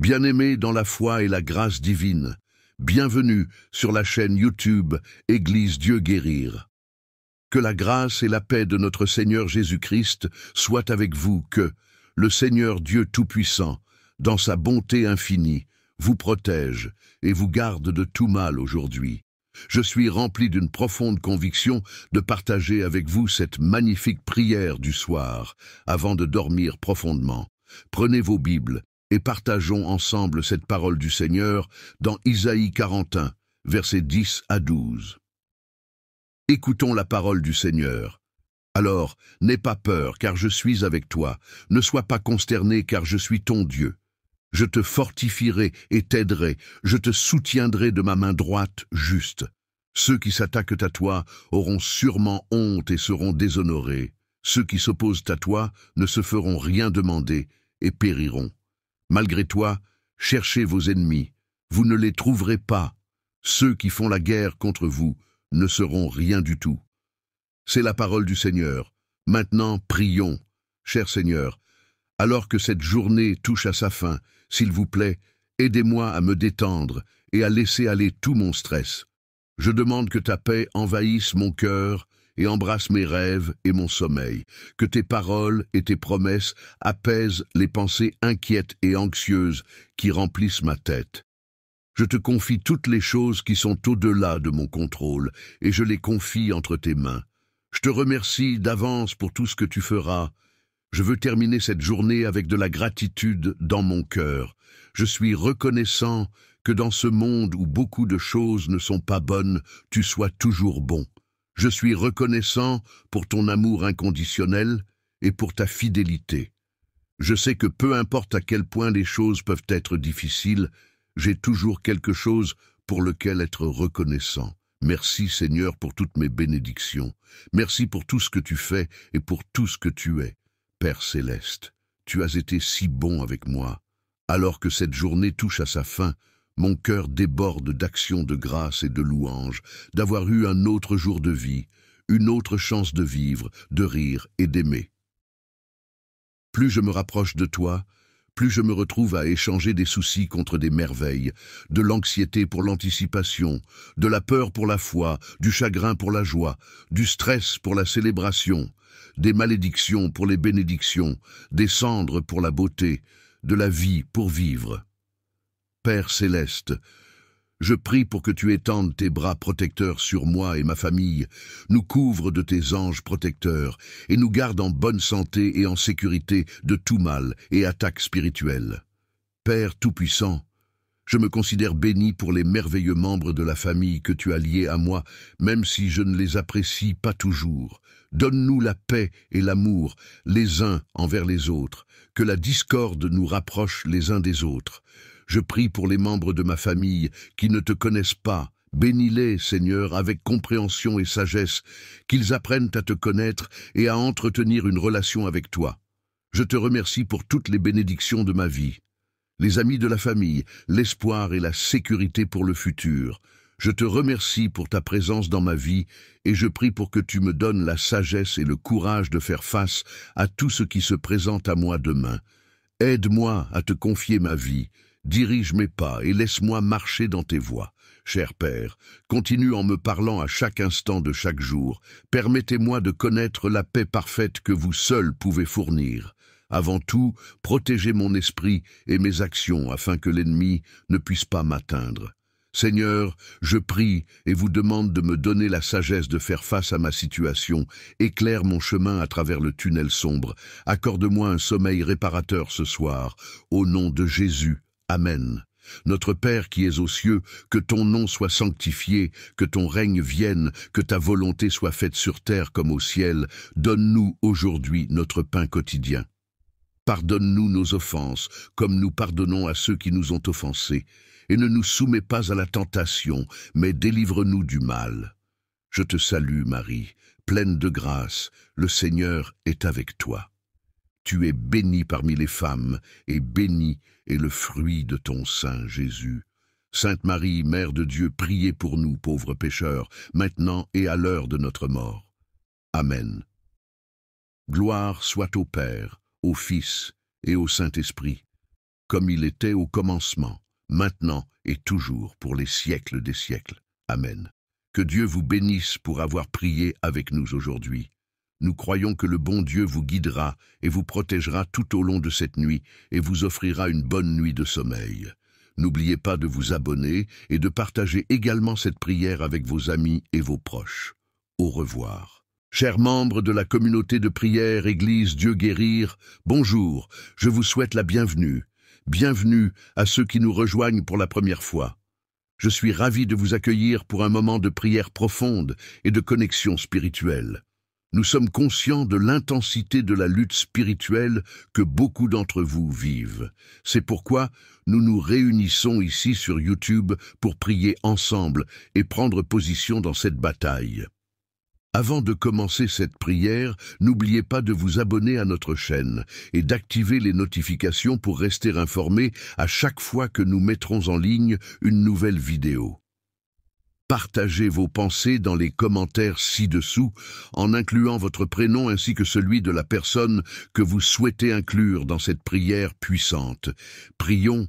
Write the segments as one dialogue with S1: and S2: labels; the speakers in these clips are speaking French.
S1: Bien-aimés dans la foi et la grâce divine, bienvenue sur la chaîne YouTube Église Dieu Guérir. Que la grâce et la paix de notre Seigneur Jésus-Christ soient avec vous, que le Seigneur Dieu Tout-Puissant, dans sa bonté infinie, vous protège et vous garde de tout mal aujourd'hui. Je suis rempli d'une profonde conviction de partager avec vous cette magnifique prière du soir, avant de dormir profondément. Prenez vos Bibles et partageons ensemble cette parole du Seigneur dans Isaïe 41, versets 10 à 12. Écoutons la parole du Seigneur. Alors, n'aie pas peur, car je suis avec toi. Ne sois pas consterné, car je suis ton Dieu. Je te fortifierai et t'aiderai. Je te soutiendrai de ma main droite juste. Ceux qui s'attaquent à toi auront sûrement honte et seront déshonorés. Ceux qui s'opposent à toi ne se feront rien demander et périront. Malgré toi, cherchez vos ennemis, vous ne les trouverez pas. Ceux qui font la guerre contre vous ne seront rien du tout. C'est la parole du Seigneur. Maintenant, prions. Cher Seigneur, alors que cette journée touche à sa fin, s'il vous plaît, aidez-moi à me détendre et à laisser aller tout mon stress. Je demande que ta paix envahisse mon cœur et embrasse mes rêves et mon sommeil, que tes paroles et tes promesses apaisent les pensées inquiètes et anxieuses qui remplissent ma tête. Je te confie toutes les choses qui sont au-delà de mon contrôle, et je les confie entre tes mains. Je te remercie d'avance pour tout ce que tu feras. Je veux terminer cette journée avec de la gratitude dans mon cœur. Je suis reconnaissant que dans ce monde où beaucoup de choses ne sont pas bonnes, tu sois toujours bon. Je suis reconnaissant pour ton amour inconditionnel et pour ta fidélité. Je sais que peu importe à quel point les choses peuvent être difficiles, j'ai toujours quelque chose pour lequel être reconnaissant. Merci Seigneur pour toutes mes bénédictions. Merci pour tout ce que tu fais et pour tout ce que tu es. Père céleste, tu as été si bon avec moi. Alors que cette journée touche à sa fin, mon cœur déborde d'actions de grâce et de louanges, d'avoir eu un autre jour de vie, une autre chance de vivre, de rire et d'aimer. Plus je me rapproche de toi, plus je me retrouve à échanger des soucis contre des merveilles, de l'anxiété pour l'anticipation, de la peur pour la foi, du chagrin pour la joie, du stress pour la célébration, des malédictions pour les bénédictions, des cendres pour la beauté, de la vie pour vivre. Père céleste, je prie pour que tu étendes tes bras protecteurs sur moi et ma famille, nous couvre de tes anges protecteurs, et nous garde en bonne santé et en sécurité de tout mal et attaque spirituelle. Père Tout-Puissant, je me considère béni pour les merveilleux membres de la famille que tu as liés à moi, même si je ne les apprécie pas toujours. Donne-nous la paix et l'amour, les uns envers les autres, que la discorde nous rapproche les uns des autres. Je prie pour les membres de ma famille qui ne te connaissent pas. Bénis-les, Seigneur, avec compréhension et sagesse, qu'ils apprennent à te connaître et à entretenir une relation avec toi. Je te remercie pour toutes les bénédictions de ma vie, les amis de la famille, l'espoir et la sécurité pour le futur. Je te remercie pour ta présence dans ma vie et je prie pour que tu me donnes la sagesse et le courage de faire face à tout ce qui se présente à moi demain. Aide-moi à te confier ma vie Dirige mes pas et laisse-moi marcher dans tes voies. Cher Père, continue en me parlant à chaque instant de chaque jour. Permettez-moi de connaître la paix parfaite que vous seul pouvez fournir. Avant tout, protégez mon esprit et mes actions afin que l'ennemi ne puisse pas m'atteindre. Seigneur, je prie et vous demande de me donner la sagesse de faire face à ma situation. Éclaire mon chemin à travers le tunnel sombre. Accorde-moi un sommeil réparateur ce soir. Au nom de Jésus. Amen. Notre Père qui es aux cieux, que ton nom soit sanctifié, que ton règne vienne, que ta volonté soit faite sur terre comme au ciel, donne-nous aujourd'hui notre pain quotidien. Pardonne-nous nos offenses, comme nous pardonnons à ceux qui nous ont offensés, et ne nous soumets pas à la tentation, mais délivre-nous du mal. Je te salue, Marie, pleine de grâce, le Seigneur est avec toi. Tu es bénie parmi les femmes, et béni est le fruit de ton sein, Jésus. Sainte Marie, Mère de Dieu, priez pour nous, pauvres pécheurs, maintenant et à l'heure de notre mort. Amen. Gloire soit au Père, au Fils et au Saint-Esprit, comme il était au commencement, maintenant et toujours, pour les siècles des siècles. Amen. Que Dieu vous bénisse pour avoir prié avec nous aujourd'hui. Nous croyons que le bon Dieu vous guidera et vous protégera tout au long de cette nuit et vous offrira une bonne nuit de sommeil. N'oubliez pas de vous abonner et de partager également cette prière avec vos amis et vos proches. Au revoir. Chers membres de la communauté de prière Église Dieu Guérir, bonjour, je vous souhaite la bienvenue. Bienvenue à ceux qui nous rejoignent pour la première fois. Je suis ravi de vous accueillir pour un moment de prière profonde et de connexion spirituelle nous sommes conscients de l'intensité de la lutte spirituelle que beaucoup d'entre vous vivent. C'est pourquoi nous nous réunissons ici sur YouTube pour prier ensemble et prendre position dans cette bataille. Avant de commencer cette prière, n'oubliez pas de vous abonner à notre chaîne et d'activer les notifications pour rester informé à chaque fois que nous mettrons en ligne une nouvelle vidéo. Partagez vos pensées dans les commentaires ci-dessous en incluant votre prénom ainsi que celui de la personne que vous souhaitez inclure dans cette prière puissante. Prions,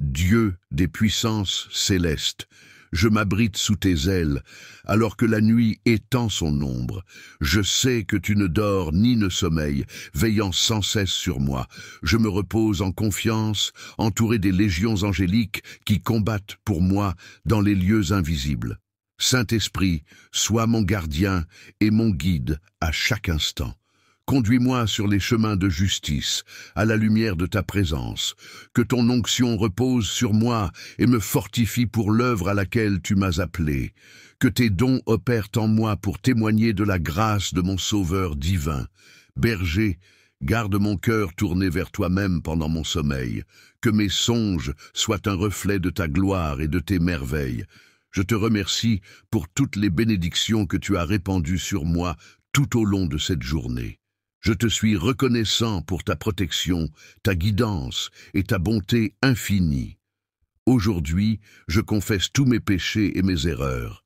S1: Dieu des puissances célestes, je m'abrite sous tes ailes, alors que la nuit étend son ombre. Je sais que tu ne dors ni ne sommeilles, veillant sans cesse sur moi. Je me repose en confiance, entouré des légions angéliques qui combattent pour moi dans les lieux invisibles. Saint-Esprit, sois mon gardien et mon guide à chaque instant. Conduis-moi sur les chemins de justice, à la lumière de ta présence. Que ton onction repose sur moi et me fortifie pour l'œuvre à laquelle tu m'as appelé. Que tes dons opèrent en moi pour témoigner de la grâce de mon Sauveur divin. Berger, garde mon cœur tourné vers toi-même pendant mon sommeil. Que mes songes soient un reflet de ta gloire et de tes merveilles. Je te remercie pour toutes les bénédictions que tu as répandues sur moi tout au long de cette journée. Je te suis reconnaissant pour ta protection, ta guidance et ta bonté infinie. Aujourd'hui, je confesse tous mes péchés et mes erreurs.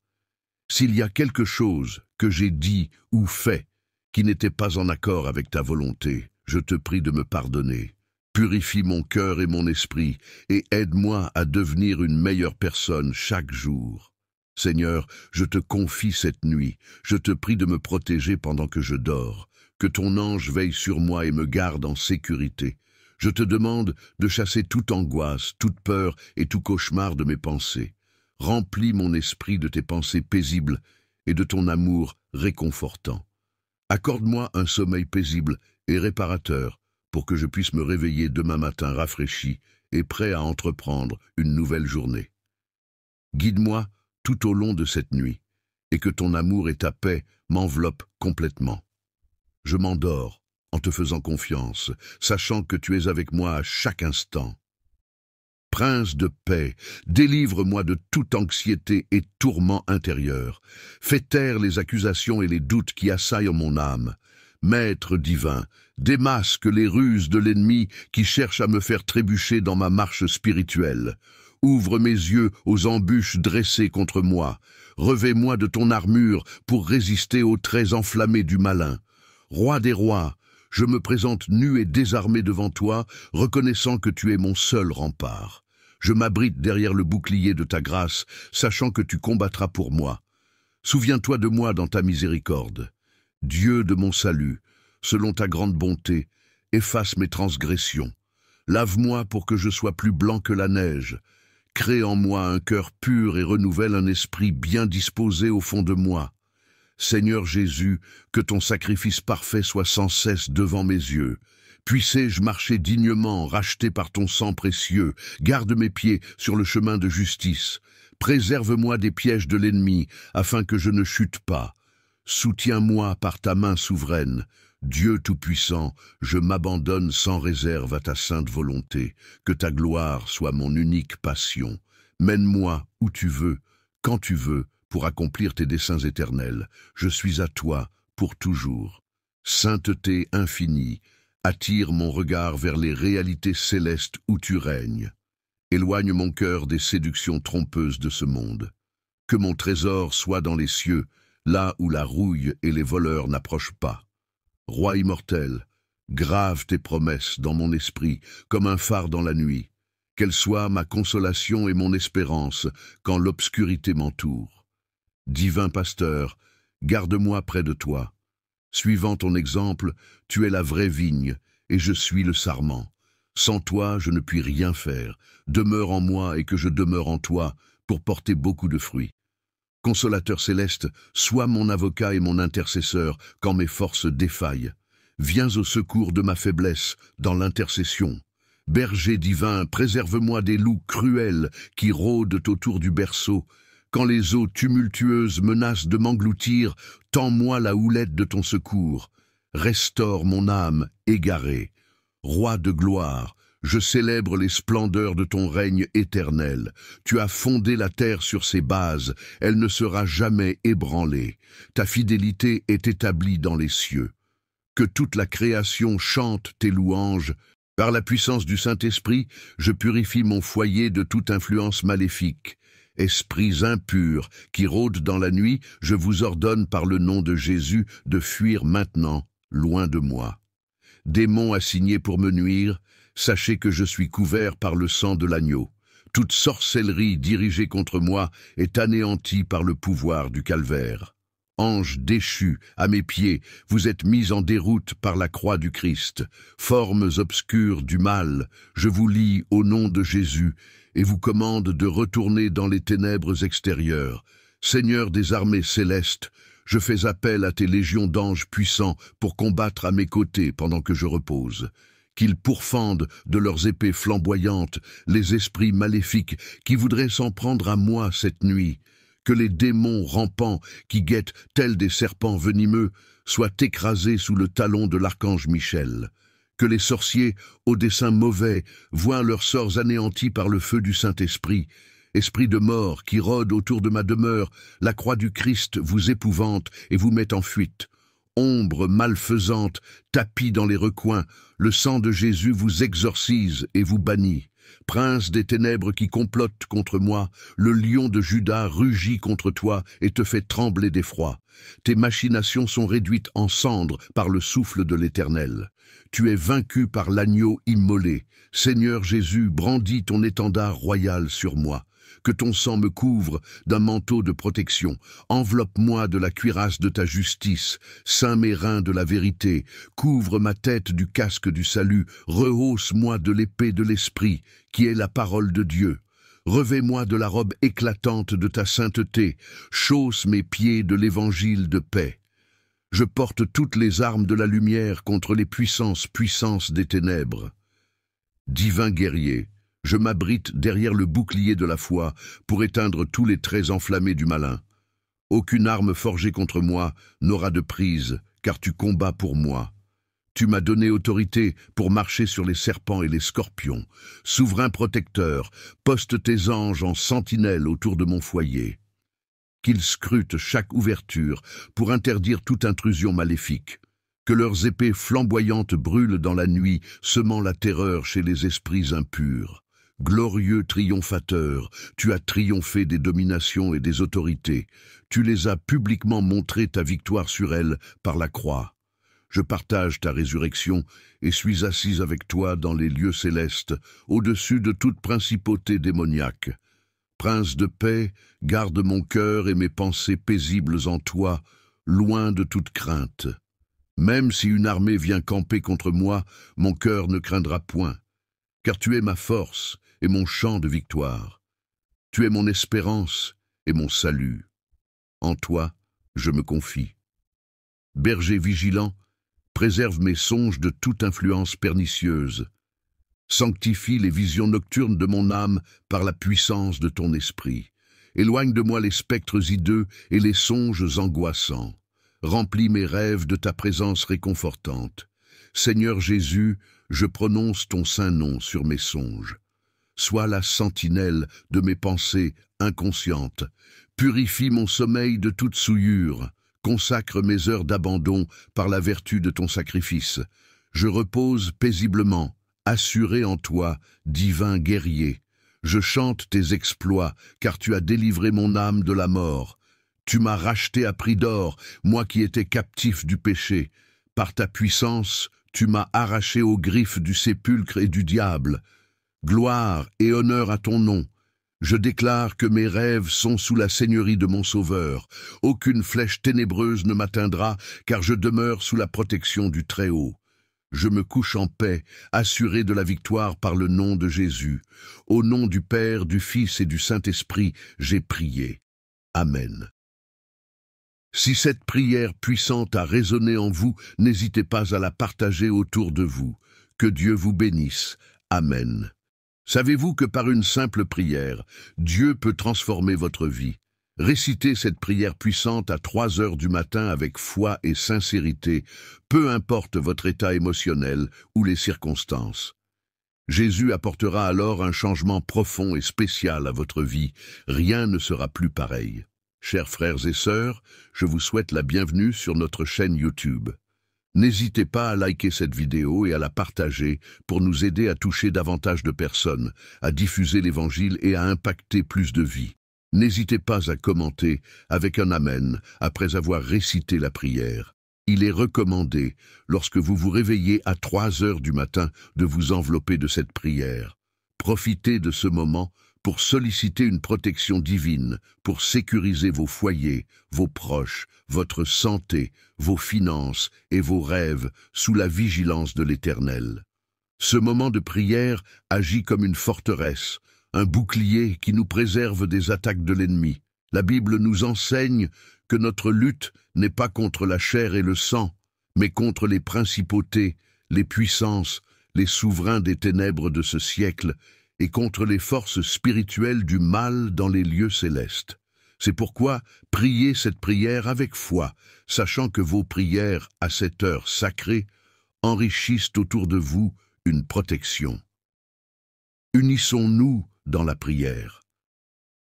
S1: S'il y a quelque chose que j'ai dit ou fait qui n'était pas en accord avec ta volonté, je te prie de me pardonner. Purifie mon cœur et mon esprit, et aide-moi à devenir une meilleure personne chaque jour. Seigneur, je te confie cette nuit, je te prie de me protéger pendant que je dors, que ton ange veille sur moi et me garde en sécurité. Je te demande de chasser toute angoisse, toute peur et tout cauchemar de mes pensées. Remplis mon esprit de tes pensées paisibles et de ton amour réconfortant. Accorde-moi un sommeil paisible et réparateur, pour que je puisse me réveiller demain matin rafraîchi et prêt à entreprendre une nouvelle journée. Guide-moi tout au long de cette nuit, et que ton amour et ta paix m'enveloppent complètement. Je m'endors en te faisant confiance, sachant que tu es avec moi à chaque instant. Prince de paix, délivre-moi de toute anxiété et tourment intérieur. Fais taire les accusations et les doutes qui assaillent mon âme, Maître divin, démasque les ruses de l'ennemi qui cherche à me faire trébucher dans ma marche spirituelle. Ouvre mes yeux aux embûches dressées contre moi. Revais-moi de ton armure pour résister aux traits enflammés du malin. Roi des rois, je me présente nu et désarmé devant toi, reconnaissant que tu es mon seul rempart. Je m'abrite derrière le bouclier de ta grâce, sachant que tu combattras pour moi. Souviens-toi de moi dans ta miséricorde. Dieu de mon salut, selon ta grande bonté, efface mes transgressions. Lave-moi pour que je sois plus blanc que la neige. Crée en moi un cœur pur et renouvelle un esprit bien disposé au fond de moi. Seigneur Jésus, que ton sacrifice parfait soit sans cesse devant mes yeux. Puissé-je marcher dignement, racheté par ton sang précieux. Garde mes pieds sur le chemin de justice. Préserve-moi des pièges de l'ennemi, afin que je ne chute pas. Soutiens-moi par ta main souveraine. Dieu Tout-Puissant, je m'abandonne sans réserve à ta sainte volonté. Que ta gloire soit mon unique passion. Mène-moi où tu veux, quand tu veux, pour accomplir tes desseins éternels. Je suis à toi, pour toujours. Sainteté infinie, attire mon regard vers les réalités célestes où tu règnes. Éloigne mon cœur des séductions trompeuses de ce monde. Que mon trésor soit dans les cieux, là où la rouille et les voleurs n'approchent pas. Roi immortel, grave tes promesses dans mon esprit, comme un phare dans la nuit, qu'elles soient ma consolation et mon espérance quand l'obscurité m'entoure. Divin pasteur, garde-moi près de toi. Suivant ton exemple, tu es la vraie vigne, et je suis le sarment. Sans toi, je ne puis rien faire. Demeure en moi et que je demeure en toi, pour porter beaucoup de fruits. Consolateur céleste, sois mon avocat et mon intercesseur quand mes forces défaillent. Viens au secours de ma faiblesse dans l'intercession. Berger divin, préserve-moi des loups cruels qui rôdent autour du berceau. Quand les eaux tumultueuses menacent de m'engloutir, tends-moi la houlette de ton secours. Restaure mon âme égarée. Roi de gloire, je célèbre les splendeurs de ton règne éternel. Tu as fondé la terre sur ses bases, elle ne sera jamais ébranlée. Ta fidélité est établie dans les cieux. Que toute la création chante tes louanges. Par la puissance du Saint-Esprit, je purifie mon foyer de toute influence maléfique. Esprits impurs qui rôdent dans la nuit, je vous ordonne par le nom de Jésus de fuir maintenant, loin de moi. Démons assignés pour me nuire, Sachez que je suis couvert par le sang de l'agneau. Toute sorcellerie dirigée contre moi est anéantie par le pouvoir du calvaire. Ange déchu, à mes pieds, vous êtes mis en déroute par la croix du Christ. Formes obscures du mal, je vous lis au nom de Jésus et vous commande de retourner dans les ténèbres extérieures. Seigneur des armées célestes, je fais appel à tes légions d'anges puissants pour combattre à mes côtés pendant que je repose qu'ils pourfendent de leurs épées flamboyantes les esprits maléfiques qui voudraient s'en prendre à moi cette nuit, que les démons rampants qui guettent tels des serpents venimeux soient écrasés sous le talon de l'archange Michel, que les sorciers, au dessein mauvais, voient leurs sorts anéantis par le feu du Saint-Esprit, Esprit de mort qui rôde autour de ma demeure, la croix du Christ vous épouvante et vous met en fuite ombre malfaisante, tapis dans les recoins, le sang de Jésus vous exorcise et vous bannit. Prince des ténèbres qui complotent contre moi, le lion de Judas rugit contre toi et te fait trembler d'effroi. Tes machinations sont réduites en cendres par le souffle de l'Éternel. Tu es vaincu par l'agneau immolé. Seigneur Jésus, brandis ton étendard royal sur moi que ton sang me couvre d'un manteau de protection. Enveloppe-moi de la cuirasse de ta justice, Saint mes reins de la vérité, couvre ma tête du casque du salut, rehausse-moi de l'épée de l'esprit, qui est la parole de Dieu. Revais-moi de la robe éclatante de ta sainteté, chausse mes pieds de l'évangile de paix. Je porte toutes les armes de la lumière contre les puissances puissances des ténèbres. Divin guerrier, je m'abrite derrière le bouclier de la foi pour éteindre tous les traits enflammés du malin. Aucune arme forgée contre moi n'aura de prise, car tu combats pour moi. Tu m'as donné autorité pour marcher sur les serpents et les scorpions. Souverain protecteur, poste tes anges en sentinelle autour de mon foyer. Qu'ils scrutent chaque ouverture pour interdire toute intrusion maléfique. Que leurs épées flamboyantes brûlent dans la nuit, semant la terreur chez les esprits impurs. Glorieux triomphateur, tu as triomphé des dominations et des autorités, tu les as publiquement montré ta victoire sur elles par la croix. Je partage ta résurrection et suis assise avec toi dans les lieux célestes, au-dessus de toute principauté démoniaque. Prince de paix, garde mon cœur et mes pensées paisibles en toi, loin de toute crainte. Même si une armée vient camper contre moi, mon cœur ne craindra point. Car tu es ma force, et mon chant de victoire. Tu es mon espérance et mon salut. En toi, je me confie. Berger vigilant, préserve mes songes de toute influence pernicieuse. Sanctifie les visions nocturnes de mon âme par la puissance de ton esprit. Éloigne de moi les spectres hideux et les songes angoissants. Remplis mes rêves de ta présence réconfortante. Seigneur Jésus, je prononce ton saint nom sur mes songes sois la sentinelle de mes pensées inconscientes. Purifie mon sommeil de toute souillure. Consacre mes heures d'abandon par la vertu de ton sacrifice. Je repose paisiblement, assuré en toi, divin guerrier. Je chante tes exploits, car tu as délivré mon âme de la mort. Tu m'as racheté à prix d'or, moi qui étais captif du péché. Par ta puissance, tu m'as arraché aux griffes du sépulcre et du diable. Gloire et honneur à ton nom. Je déclare que mes rêves sont sous la seigneurie de mon Sauveur. Aucune flèche ténébreuse ne m'atteindra, car je demeure sous la protection du Très-Haut. Je me couche en paix, assuré de la victoire par le nom de Jésus. Au nom du Père, du Fils et du Saint-Esprit, j'ai prié. Amen. Si cette prière puissante a résonné en vous, n'hésitez pas à la partager autour de vous. Que Dieu vous bénisse. Amen. Savez-vous que par une simple prière, Dieu peut transformer votre vie Récitez cette prière puissante à trois heures du matin avec foi et sincérité, peu importe votre état émotionnel ou les circonstances. Jésus apportera alors un changement profond et spécial à votre vie. Rien ne sera plus pareil. Chers frères et sœurs, je vous souhaite la bienvenue sur notre chaîne YouTube. N'hésitez pas à liker cette vidéo et à la partager pour nous aider à toucher davantage de personnes, à diffuser l'Évangile et à impacter plus de vies. N'hésitez pas à commenter avec un Amen après avoir récité la prière. Il est recommandé, lorsque vous vous réveillez à 3 heures du matin, de vous envelopper de cette prière. Profitez de ce moment pour solliciter une protection divine, pour sécuriser vos foyers, vos proches, votre santé, vos finances et vos rêves sous la vigilance de l'Éternel. Ce moment de prière agit comme une forteresse, un bouclier qui nous préserve des attaques de l'ennemi. La Bible nous enseigne que notre lutte n'est pas contre la chair et le sang, mais contre les principautés, les puissances, les souverains des ténèbres de ce siècle et contre les forces spirituelles du mal dans les lieux célestes. C'est pourquoi priez cette prière avec foi, sachant que vos prières à cette heure sacrée enrichissent autour de vous une protection. Unissons-nous dans la prière.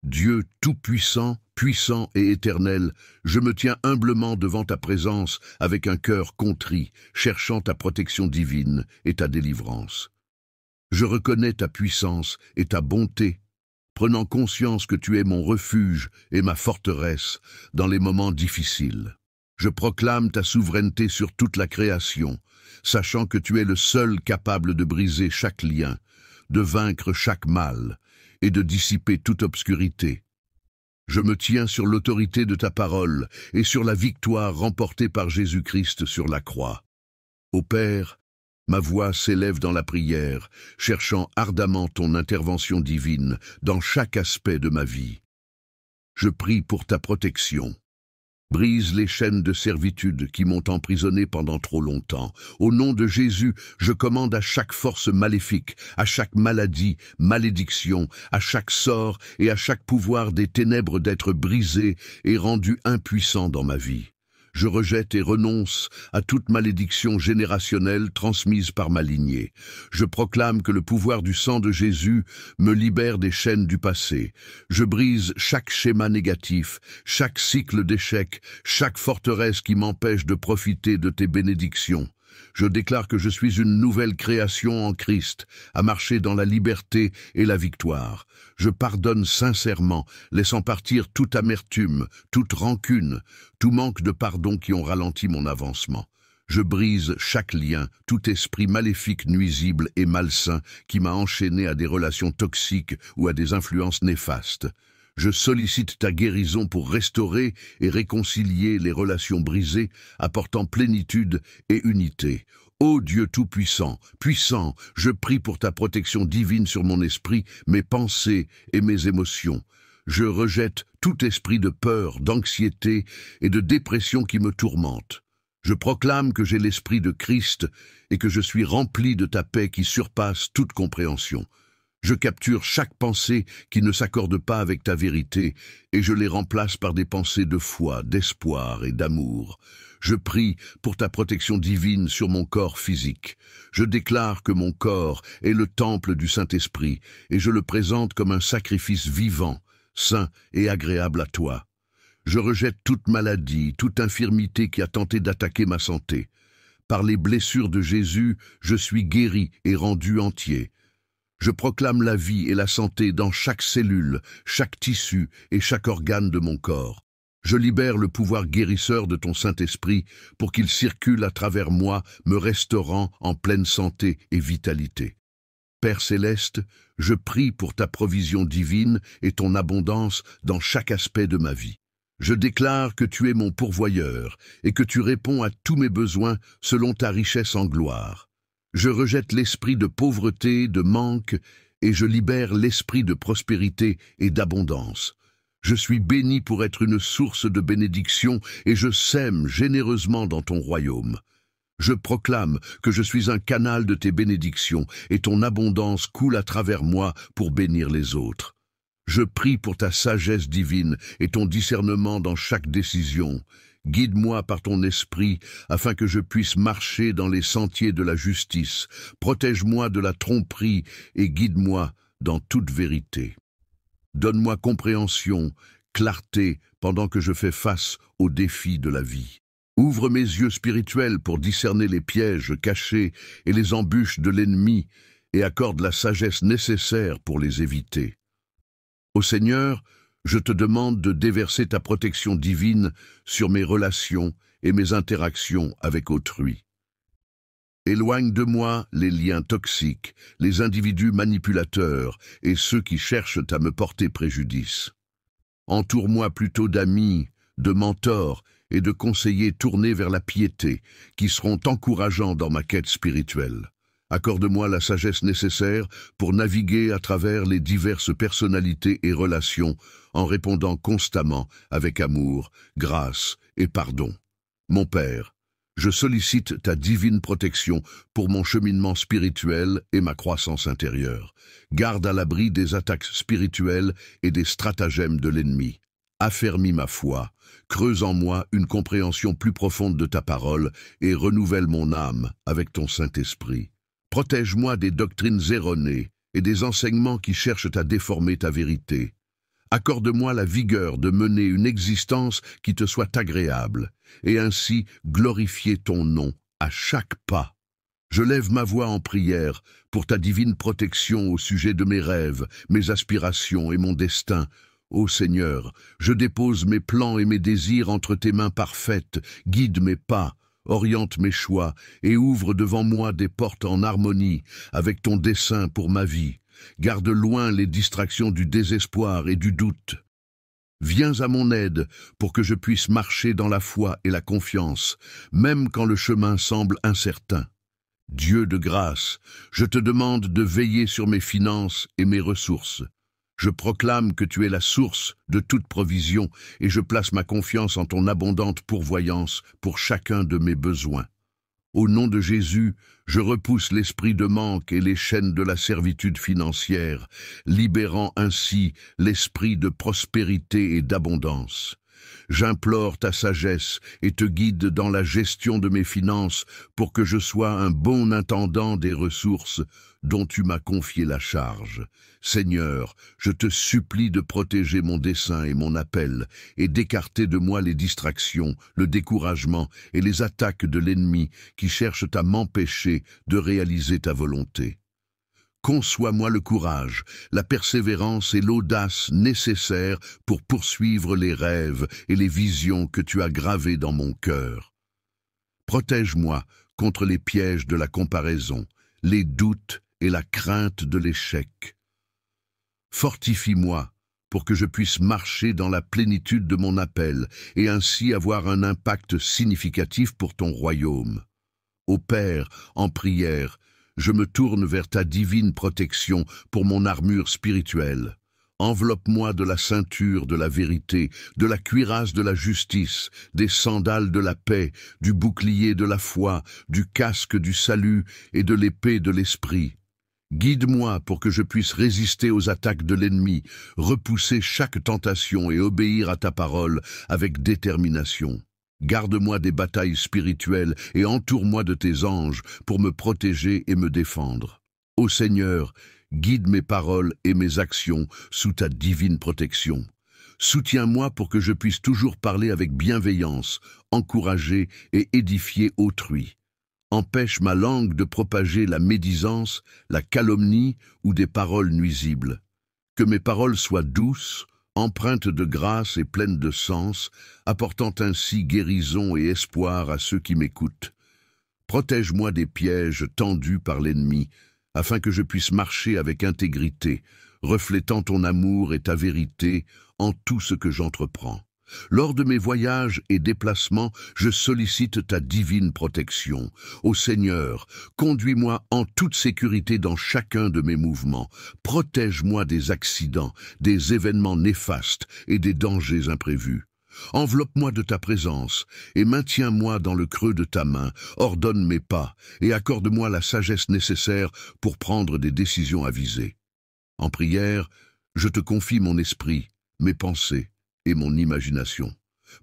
S1: Dieu Tout-Puissant, puissant et éternel, je me tiens humblement devant ta présence avec un cœur contrit, cherchant ta protection divine et ta délivrance. Je reconnais ta puissance et ta bonté, prenant conscience que tu es mon refuge et ma forteresse dans les moments difficiles. Je proclame ta souveraineté sur toute la création, sachant que tu es le seul capable de briser chaque lien, de vaincre chaque mal et de dissiper toute obscurité. Je me tiens sur l'autorité de ta parole et sur la victoire remportée par Jésus-Christ sur la croix. Au Père, Ma voix s'élève dans la prière, cherchant ardemment ton intervention divine dans chaque aspect de ma vie. Je prie pour ta protection. Brise les chaînes de servitude qui m'ont emprisonné pendant trop longtemps. Au nom de Jésus, je commande à chaque force maléfique, à chaque maladie, malédiction, à chaque sort et à chaque pouvoir des ténèbres d'être brisé et rendu impuissant dans ma vie je rejette et renonce à toute malédiction générationnelle transmise par ma lignée. Je proclame que le pouvoir du sang de Jésus me libère des chaînes du passé. Je brise chaque schéma négatif, chaque cycle d'échecs, chaque forteresse qui m'empêche de profiter de tes bénédictions. Je déclare que je suis une nouvelle création en Christ, à marcher dans la liberté et la victoire. Je pardonne sincèrement, laissant partir toute amertume, toute rancune, tout manque de pardon qui ont ralenti mon avancement. Je brise chaque lien, tout esprit maléfique, nuisible et malsain qui m'a enchaîné à des relations toxiques ou à des influences néfastes. Je sollicite ta guérison pour restaurer et réconcilier les relations brisées, apportant plénitude et unité. Ô Dieu Tout-Puissant, puissant, je prie pour ta protection divine sur mon esprit, mes pensées et mes émotions. Je rejette tout esprit de peur, d'anxiété et de dépression qui me tourmente. Je proclame que j'ai l'esprit de Christ et que je suis rempli de ta paix qui surpasse toute compréhension. Je capture chaque pensée qui ne s'accorde pas avec ta vérité, et je les remplace par des pensées de foi, d'espoir et d'amour. Je prie pour ta protection divine sur mon corps physique. Je déclare que mon corps est le temple du Saint-Esprit, et je le présente comme un sacrifice vivant, saint et agréable à toi. Je rejette toute maladie, toute infirmité qui a tenté d'attaquer ma santé. Par les blessures de Jésus, je suis guéri et rendu entier. Je proclame la vie et la santé dans chaque cellule, chaque tissu et chaque organe de mon corps. Je libère le pouvoir guérisseur de ton Saint-Esprit pour qu'il circule à travers moi, me restaurant en pleine santé et vitalité. Père céleste, je prie pour ta provision divine et ton abondance dans chaque aspect de ma vie. Je déclare que tu es mon pourvoyeur et que tu réponds à tous mes besoins selon ta richesse en gloire. Je rejette l'esprit de pauvreté, de manque, et je libère l'esprit de prospérité et d'abondance. Je suis béni pour être une source de bénédiction, et je sème généreusement dans ton royaume. Je proclame que je suis un canal de tes bénédictions, et ton abondance coule à travers moi pour bénir les autres. Je prie pour ta sagesse divine et ton discernement dans chaque décision, Guide-moi par ton esprit, afin que je puisse marcher dans les sentiers de la justice. Protège-moi de la tromperie et guide-moi dans toute vérité. Donne-moi compréhension, clarté, pendant que je fais face aux défis de la vie. Ouvre mes yeux spirituels pour discerner les pièges cachés et les embûches de l'ennemi, et accorde la sagesse nécessaire pour les éviter. Au Seigneur, je te demande de déverser ta protection divine sur mes relations et mes interactions avec autrui. Éloigne de moi les liens toxiques, les individus manipulateurs et ceux qui cherchent à me porter préjudice. Entoure-moi plutôt d'amis, de mentors et de conseillers tournés vers la piété, qui seront encourageants dans ma quête spirituelle. Accorde-moi la sagesse nécessaire pour naviguer à travers les diverses personnalités et relations en répondant constamment avec amour, grâce et pardon. Mon Père, je sollicite ta divine protection pour mon cheminement spirituel et ma croissance intérieure. Garde à l'abri des attaques spirituelles et des stratagèmes de l'ennemi. Affermis ma foi, creuse en moi une compréhension plus profonde de ta parole et renouvelle mon âme avec ton Saint-Esprit. Protège-moi des doctrines erronées et des enseignements qui cherchent à déformer ta vérité. Accorde-moi la vigueur de mener une existence qui te soit agréable, et ainsi glorifier ton nom à chaque pas. Je lève ma voix en prière pour ta divine protection au sujet de mes rêves, mes aspirations et mon destin. Ô Seigneur, je dépose mes plans et mes désirs entre tes mains parfaites, guide mes pas, oriente mes choix et ouvre devant moi des portes en harmonie avec ton dessein pour ma vie. Garde loin les distractions du désespoir et du doute. Viens à mon aide pour que je puisse marcher dans la foi et la confiance, même quand le chemin semble incertain. Dieu de grâce, je te demande de veiller sur mes finances et mes ressources. Je proclame que tu es la source de toute provision et je place ma confiance en ton abondante pourvoyance pour chacun de mes besoins. Au nom de Jésus, je repousse l'esprit de manque et les chaînes de la servitude financière, libérant ainsi l'esprit de prospérité et d'abondance. J'implore ta sagesse et te guide dans la gestion de mes finances pour que je sois un bon intendant des ressources dont tu m'as confié la charge. Seigneur, je te supplie de protéger mon dessein et mon appel et d'écarter de moi les distractions, le découragement et les attaques de l'ennemi qui cherchent à m'empêcher de réaliser ta volonté. Conçois-moi le courage, la persévérance et l'audace nécessaires pour poursuivre les rêves et les visions que tu as gravés dans mon cœur. Protège-moi contre les pièges de la comparaison, les doutes et la crainte de l'échec. Fortifie-moi pour que je puisse marcher dans la plénitude de mon appel et ainsi avoir un impact significatif pour ton royaume. Ô Père, en prière, je me tourne vers ta divine protection pour mon armure spirituelle. Enveloppe-moi de la ceinture de la vérité, de la cuirasse de la justice, des sandales de la paix, du bouclier de la foi, du casque du salut et de l'épée de l'esprit. Guide-moi pour que je puisse résister aux attaques de l'ennemi, repousser chaque tentation et obéir à ta parole avec détermination. Garde-moi des batailles spirituelles et entoure-moi de tes anges pour me protéger et me défendre. Ô Seigneur, guide mes paroles et mes actions sous ta divine protection. Soutiens-moi pour que je puisse toujours parler avec bienveillance, encourager et édifier autrui. Empêche ma langue de propager la médisance, la calomnie ou des paroles nuisibles. Que mes paroles soient douces, empreinte de grâce et pleine de sens, apportant ainsi guérison et espoir à ceux qui m'écoutent. Protège-moi des pièges tendus par l'ennemi, afin que je puisse marcher avec intégrité, reflétant ton amour et ta vérité en tout ce que j'entreprends. Lors de mes voyages et déplacements, je sollicite ta divine protection. Ô Seigneur, conduis-moi en toute sécurité dans chacun de mes mouvements. Protège-moi des accidents, des événements néfastes et des dangers imprévus. Enveloppe-moi de ta présence et maintiens-moi dans le creux de ta main. Ordonne mes pas et accorde-moi la sagesse nécessaire pour prendre des décisions avisées. En prière, je te confie mon esprit, mes pensées, et mon imagination.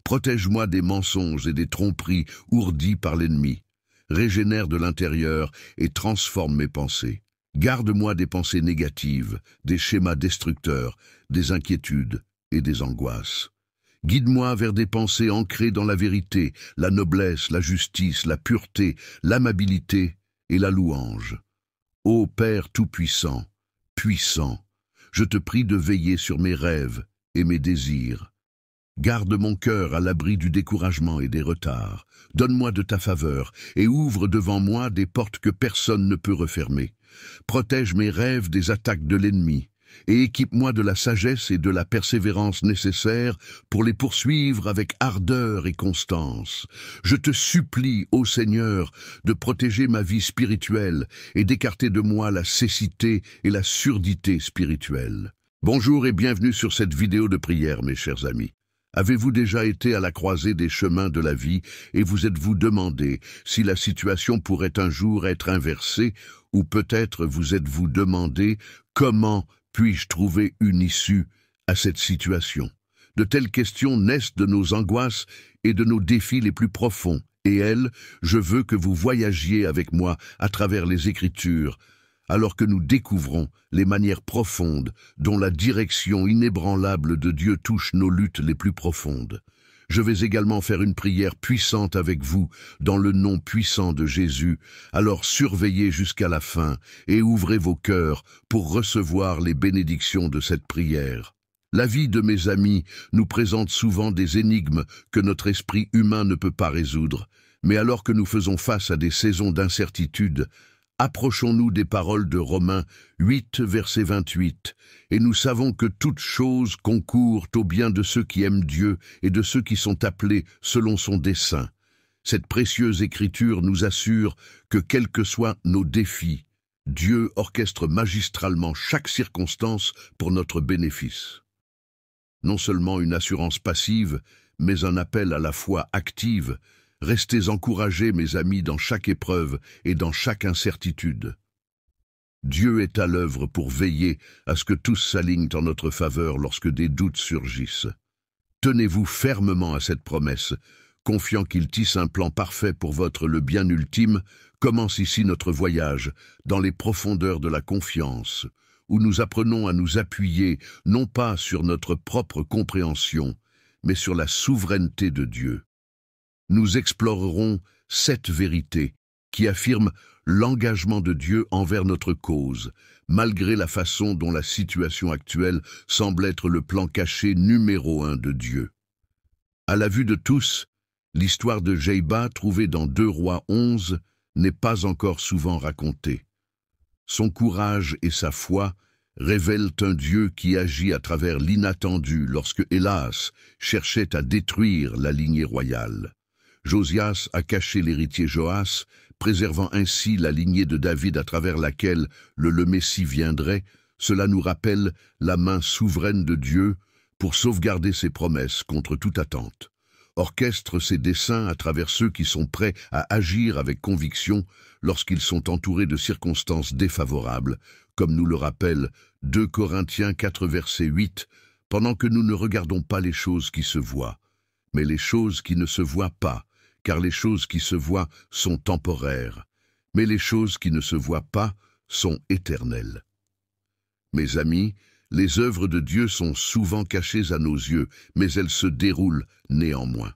S1: Protège-moi des mensonges et des tromperies ourdis par l'ennemi. Régénère de l'intérieur et transforme mes pensées. Garde-moi des pensées négatives, des schémas destructeurs, des inquiétudes et des angoisses. Guide-moi vers des pensées ancrées dans la vérité, la noblesse, la justice, la pureté, l'amabilité et la louange. Ô Père Tout-Puissant, puissant, je te prie de veiller sur mes rêves et mes désirs, Garde mon cœur à l'abri du découragement et des retards. Donne-moi de ta faveur et ouvre devant moi des portes que personne ne peut refermer. Protège mes rêves des attaques de l'ennemi et équipe-moi de la sagesse et de la persévérance nécessaires pour les poursuivre avec ardeur et constance. Je te supplie, ô Seigneur, de protéger ma vie spirituelle et d'écarter de moi la cécité et la surdité spirituelle. Bonjour et bienvenue sur cette vidéo de prière, mes chers amis. Avez-vous déjà été à la croisée des chemins de la vie et vous êtes-vous demandé si la situation pourrait un jour être inversée ou peut-être vous êtes-vous demandé comment puis-je trouver une issue à cette situation De telles questions naissent de nos angoisses et de nos défis les plus profonds. Et elles, je veux que vous voyagiez avec moi à travers les Écritures, alors que nous découvrons les manières profondes dont la direction inébranlable de Dieu touche nos luttes les plus profondes. Je vais également faire une prière puissante avec vous dans le nom puissant de Jésus, alors surveillez jusqu'à la fin et ouvrez vos cœurs pour recevoir les bénédictions de cette prière. La vie de mes amis nous présente souvent des énigmes que notre esprit humain ne peut pas résoudre, mais alors que nous faisons face à des saisons d'incertitude, Approchons-nous des paroles de Romains 8, verset 28, et nous savons que toutes choses concourent au bien de ceux qui aiment Dieu et de ceux qui sont appelés selon son dessein. Cette précieuse écriture nous assure que quels que soient nos défis, Dieu orchestre magistralement chaque circonstance pour notre bénéfice. Non seulement une assurance passive, mais un appel à la foi active, Restez encouragés, mes amis, dans chaque épreuve et dans chaque incertitude. Dieu est à l'œuvre pour veiller à ce que tous s'alignent en notre faveur lorsque des doutes surgissent. Tenez-vous fermement à cette promesse, confiant qu'il tisse un plan parfait pour votre le bien ultime, commence ici notre voyage, dans les profondeurs de la confiance, où nous apprenons à nous appuyer non pas sur notre propre compréhension, mais sur la souveraineté de Dieu nous explorerons cette vérité qui affirme l'engagement de Dieu envers notre cause, malgré la façon dont la situation actuelle semble être le plan caché numéro un de Dieu. À la vue de tous, l'histoire de Jéba trouvée dans Deux Rois 11 n'est pas encore souvent racontée. Son courage et sa foi révèlent un Dieu qui agit à travers l'inattendu lorsque, hélas, cherchait à détruire la lignée royale. Josias a caché l'héritier Joas, préservant ainsi la lignée de David à travers laquelle le, le Messie viendrait, cela nous rappelle la main souveraine de Dieu pour sauvegarder ses promesses contre toute attente. Orchestre ses desseins à travers ceux qui sont prêts à agir avec conviction lorsqu'ils sont entourés de circonstances défavorables, comme nous le rappelle 2 Corinthiens 4 verset 8, pendant que nous ne regardons pas les choses qui se voient, mais les choses qui ne se voient pas, car les choses qui se voient sont temporaires, mais les choses qui ne se voient pas sont éternelles. Mes amis, les œuvres de Dieu sont souvent cachées à nos yeux, mais elles se déroulent néanmoins.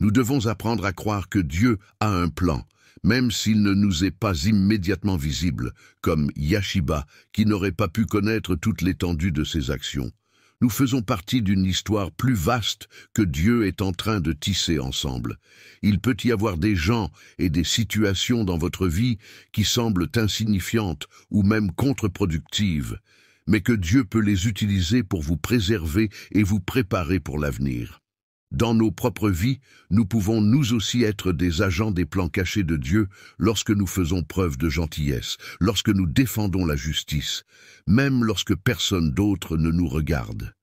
S1: Nous devons apprendre à croire que Dieu a un plan, même s'il ne nous est pas immédiatement visible, comme Yashiba, qui n'aurait pas pu connaître toute l'étendue de ses actions nous faisons partie d'une histoire plus vaste que Dieu est en train de tisser ensemble. Il peut y avoir des gens et des situations dans votre vie qui semblent insignifiantes ou même contre-productives, mais que Dieu peut les utiliser pour vous préserver et vous préparer pour l'avenir. Dans nos propres vies, nous pouvons nous aussi être des agents des plans cachés de Dieu lorsque nous faisons preuve de gentillesse, lorsque nous défendons la justice, même lorsque personne d'autre ne nous regarde.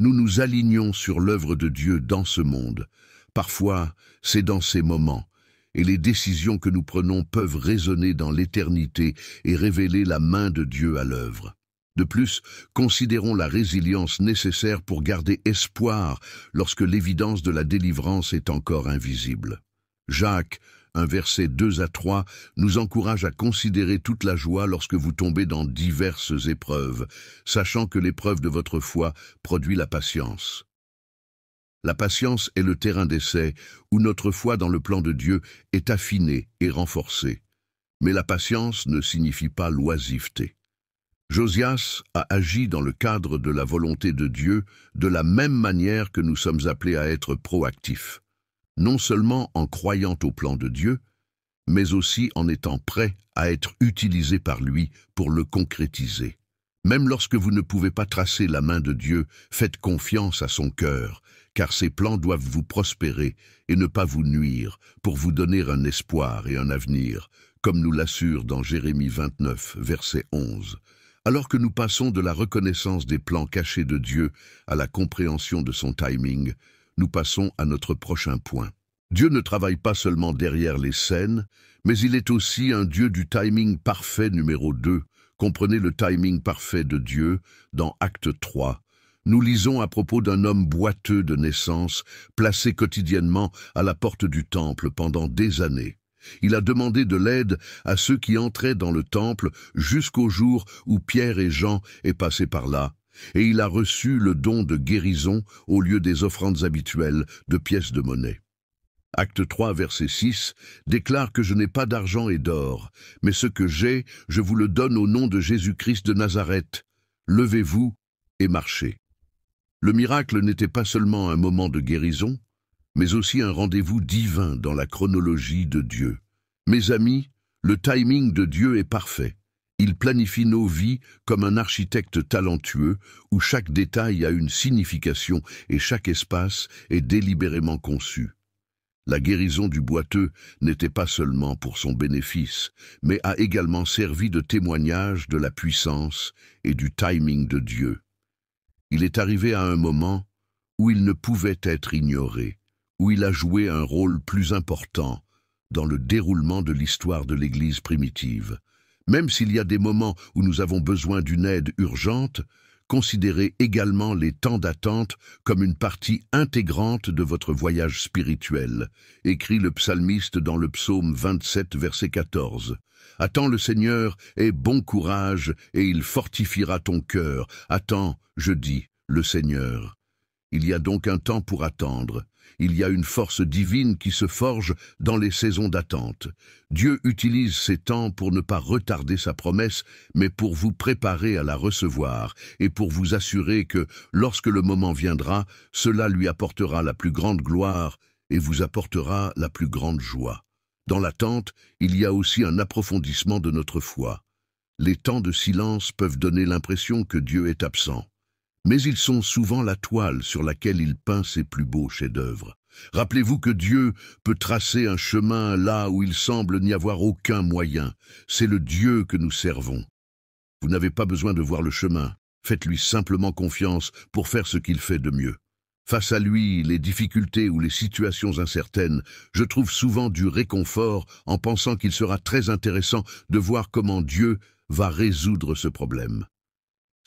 S1: Nous nous alignons sur l'œuvre de Dieu dans ce monde. Parfois, c'est dans ces moments, et les décisions que nous prenons peuvent résonner dans l'éternité et révéler la main de Dieu à l'œuvre. De plus, considérons la résilience nécessaire pour garder espoir lorsque l'évidence de la délivrance est encore invisible. Jacques, un verset 2 à 3, nous encourage à considérer toute la joie lorsque vous tombez dans diverses épreuves, sachant que l'épreuve de votre foi produit la patience. La patience est le terrain d'essai où notre foi dans le plan de Dieu est affinée et renforcée. Mais la patience ne signifie pas l'oisiveté. Josias a agi dans le cadre de la volonté de Dieu de la même manière que nous sommes appelés à être proactifs, non seulement en croyant au plan de Dieu, mais aussi en étant prêt à être utilisé par lui pour le concrétiser. Même lorsque vous ne pouvez pas tracer la main de Dieu, faites confiance à son cœur, car ses plans doivent vous prospérer et ne pas vous nuire, pour vous donner un espoir et un avenir, comme nous l'assure dans Jérémie 29, verset 11. Alors que nous passons de la reconnaissance des plans cachés de Dieu à la compréhension de son timing, nous passons à notre prochain point. Dieu ne travaille pas seulement derrière les scènes, mais il est aussi un Dieu du timing parfait numéro 2. Comprenez le timing parfait de Dieu dans Acte 3. Nous lisons à propos d'un homme boiteux de naissance, placé quotidiennement à la porte du temple pendant des années. Il a demandé de l'aide à ceux qui entraient dans le temple jusqu'au jour où Pierre et Jean est passé par là, et il a reçu le don de guérison au lieu des offrandes habituelles de pièces de monnaie. Acte 3, verset 6, déclare que je n'ai pas d'argent et d'or, mais ce que j'ai, je vous le donne au nom de Jésus-Christ de Nazareth. Levez-vous et marchez. Le miracle n'était pas seulement un moment de guérison, mais aussi un rendez-vous divin dans la chronologie de Dieu. Mes amis, le timing de Dieu est parfait. Il planifie nos vies comme un architecte talentueux où chaque détail a une signification et chaque espace est délibérément conçu. La guérison du boiteux n'était pas seulement pour son bénéfice, mais a également servi de témoignage de la puissance et du timing de Dieu. Il est arrivé à un moment où il ne pouvait être ignoré où il a joué un rôle plus important dans le déroulement de l'histoire de l'Église primitive. Même s'il y a des moments où nous avons besoin d'une aide urgente, considérez également les temps d'attente comme une partie intégrante de votre voyage spirituel, écrit le psalmiste dans le psaume 27, verset 14. Attends le Seigneur, et bon courage, et il fortifiera ton cœur. Attends, je dis, le Seigneur. Il y a donc un temps pour attendre, il y a une force divine qui se forge dans les saisons d'attente. Dieu utilise ces temps pour ne pas retarder sa promesse, mais pour vous préparer à la recevoir et pour vous assurer que, lorsque le moment viendra, cela lui apportera la plus grande gloire et vous apportera la plus grande joie. Dans l'attente, il y a aussi un approfondissement de notre foi. Les temps de silence peuvent donner l'impression que Dieu est absent mais ils sont souvent la toile sur laquelle il peint ses plus beaux chefs-d'œuvre. Rappelez-vous que Dieu peut tracer un chemin là où il semble n'y avoir aucun moyen. C'est le Dieu que nous servons. Vous n'avez pas besoin de voir le chemin. Faites-lui simplement confiance pour faire ce qu'il fait de mieux. Face à lui, les difficultés ou les situations incertaines, je trouve souvent du réconfort en pensant qu'il sera très intéressant de voir comment Dieu va résoudre ce problème.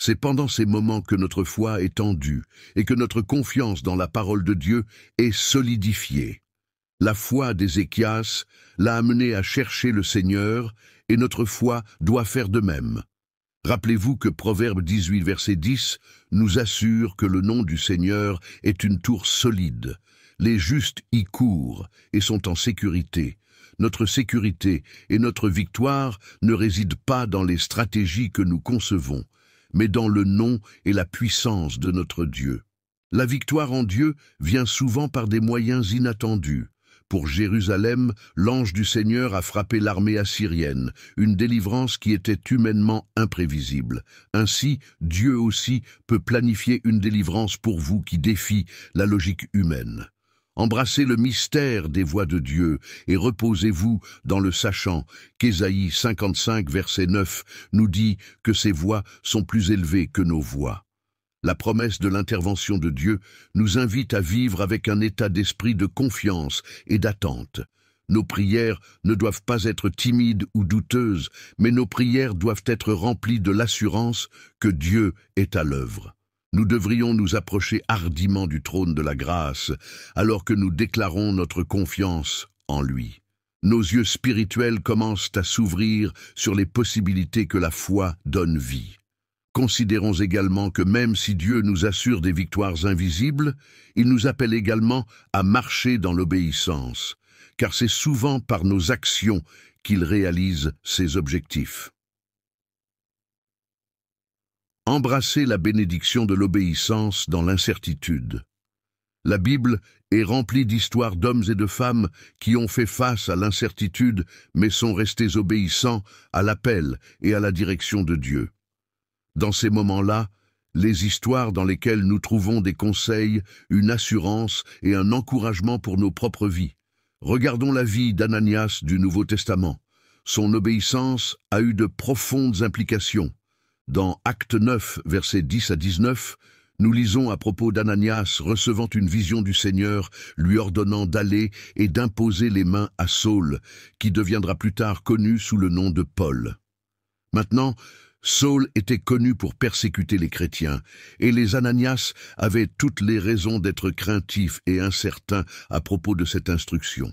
S1: C'est pendant ces moments que notre foi est tendue et que notre confiance dans la parole de Dieu est solidifiée. La foi d'Ézéchias l'a amené à chercher le Seigneur et notre foi doit faire de même. Rappelez-vous que Proverbe 18, verset 10 nous assure que le nom du Seigneur est une tour solide. Les justes y courent et sont en sécurité. Notre sécurité et notre victoire ne résident pas dans les stratégies que nous concevons, mais dans le nom et la puissance de notre Dieu. La victoire en Dieu vient souvent par des moyens inattendus. Pour Jérusalem, l'ange du Seigneur a frappé l'armée assyrienne, une délivrance qui était humainement imprévisible. Ainsi, Dieu aussi peut planifier une délivrance pour vous qui défie la logique humaine. Embrassez le mystère des voix de Dieu et reposez-vous dans le sachant qu'Ésaïe 55, verset 9, nous dit que ces voix sont plus élevées que nos voix. La promesse de l'intervention de Dieu nous invite à vivre avec un état d'esprit de confiance et d'attente. Nos prières ne doivent pas être timides ou douteuses, mais nos prières doivent être remplies de l'assurance que Dieu est à l'œuvre. Nous devrions nous approcher hardiment du trône de la grâce alors que nous déclarons notre confiance en lui. Nos yeux spirituels commencent à s'ouvrir sur les possibilités que la foi donne vie. Considérons également que même si Dieu nous assure des victoires invisibles, il nous appelle également à marcher dans l'obéissance, car c'est souvent par nos actions qu'il réalise ses objectifs. Embrasser la bénédiction de l'obéissance dans l'incertitude. La Bible est remplie d'histoires d'hommes et de femmes qui ont fait face à l'incertitude mais sont restés obéissants à l'appel et à la direction de Dieu. Dans ces moments-là, les histoires dans lesquelles nous trouvons des conseils, une assurance et un encouragement pour nos propres vies. Regardons la vie d'Ananias du Nouveau Testament. Son obéissance a eu de profondes implications. Dans Acte 9, versets 10 à 19, nous lisons à propos d'Ananias recevant une vision du Seigneur, lui ordonnant d'aller et d'imposer les mains à Saul, qui deviendra plus tard connu sous le nom de Paul. Maintenant, Saul était connu pour persécuter les chrétiens, et les Ananias avaient toutes les raisons d'être craintifs et incertains à propos de cette instruction.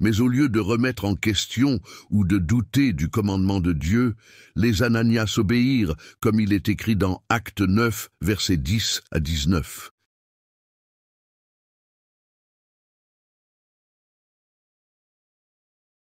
S1: Mais au lieu de remettre en question ou de douter du commandement de Dieu, les Ananias obéirent, comme il est écrit dans Acte 9, versets 10 à 19.